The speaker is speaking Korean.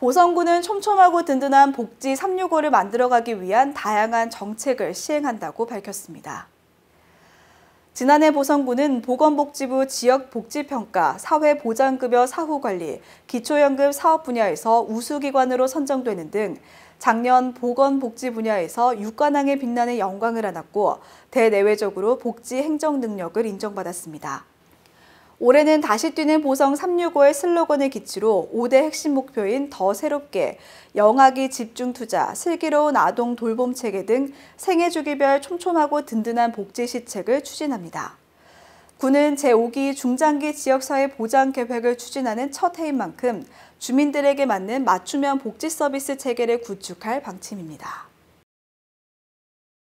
보성군은 촘촘하고 든든한 복지 365를 만들어가기 위한 다양한 정책을 시행한다고 밝혔습니다. 지난해 보성구는 보건복지부 지역복지평가, 사회보장급여 사후관리, 기초연금 사업 분야에서 우수기관으로 선정되는 등 작년 보건복지 분야에서 육관왕에 빛나는 영광을 안았고 대내외적으로 복지 행정 능력을 인정받았습니다. 올해는 다시 뛰는 보성 365의 슬로건을 기치로 5대 핵심 목표인 더 새롭게, 영아기 집중 투자, 슬기로운 아동 돌봄 체계 등 생애 주기별 촘촘하고 든든한 복지 시책을 추진합니다. 군은 제5기 중장기 지역사회 보장 계획을 추진하는 첫 해인 만큼 주민들에게 맞는 맞춤형 복지 서비스 체계를 구축할 방침입니다.